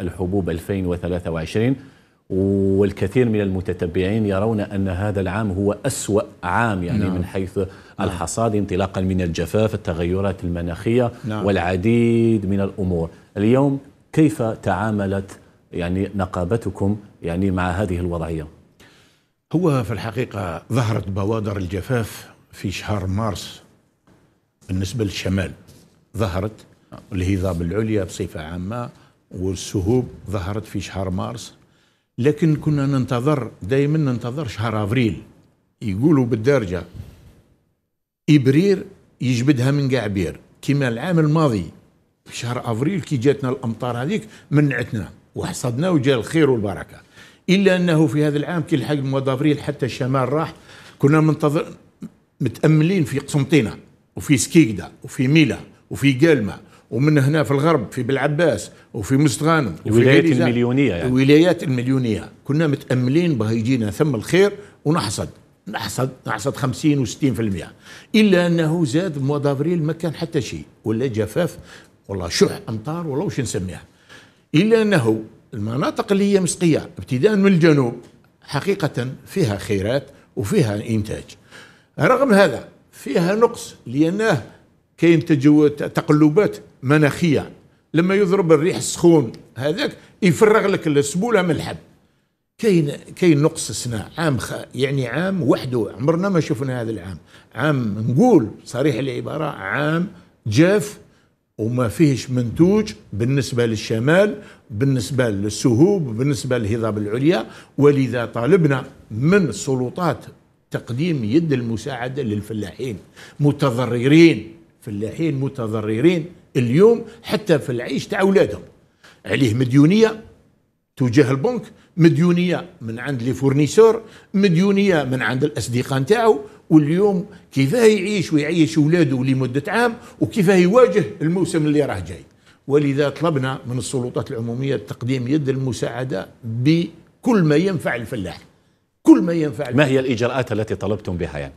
الحبوب 2023 والكثير من المتتبعين يرون أن هذا العام هو أسوأ عام يعني نعم. من حيث نعم. الحصاد انطلاقا من الجفاف التغيرات المناخية نعم. والعديد من الأمور اليوم كيف تعاملت يعني نقابتكم يعني مع هذه الوضعية هو في الحقيقة ظهرت بوادر الجفاف في شهر مارس بالنسبة للشمال ظهرت نعم. الهضاب العليا بصفة عامة والسهوب ظهرت في شهر مارس لكن كنا ننتظر دائما ننتظر شهر افريل يقولوا بالدرجه ابرير يجبدها من بير كما العام الماضي في شهر افريل كي جاتنا الامطار هذيك منعتنا وحصدنا وجاء الخير والبركه الا انه في هذا العام كي لحق مواد افريل حتى الشمال راح كنا منتظر متاملين في قسنطينه وفي سكيكدا وفي ميلا وفي قالمه ومن هنا في الغرب في بالعباس وفي مستغانم الولايات المليونيه يعني الولايات المليونيه كنا متاملين بها يجينا ثم الخير ونحصد نحصد نحصد 50 و60% الا انه زاد مواد افريل ما كان حتى شيء ولا جفاف والله شح امطار ولا وش نسميها الا انه المناطق اللي هي مسقيه ابتداء من الجنوب حقيقه فيها خيرات وفيها انتاج رغم هذا فيها نقص لانه كاين تقلبات مناخيه لما يضرب الريح السخون هذاك يفرغ لك السبوله من الحب كاين كاين نقص سنة عام خ... يعني عام وحده عمرنا ما شفنا هذا العام عام نقول صريح العبارة عام جاف وما فيهش منتوج بالنسبة للشمال بالنسبة للسهوب بالنسبة للهضاب العليا ولذا طالبنا من السلطات تقديم يد المساعدة للفلاحين متضررين فلاحين متضررين اليوم حتى في العيش تاع اولادهم عليه مديونيه تجاه البنك مديونيه من عند لي فورنيسور مديونيه من عند الاصدقاء نتاعو واليوم كيفاه يعيش ويعيش اولاده لمده عام وكيفاه يواجه الموسم اللي راه جاي ولذا طلبنا من السلطات العموميه تقديم يد المساعده بكل ما ينفع الفلاح كل ما ينفع الفلاح. ما هي الاجراءات التي طلبتم بها يعني؟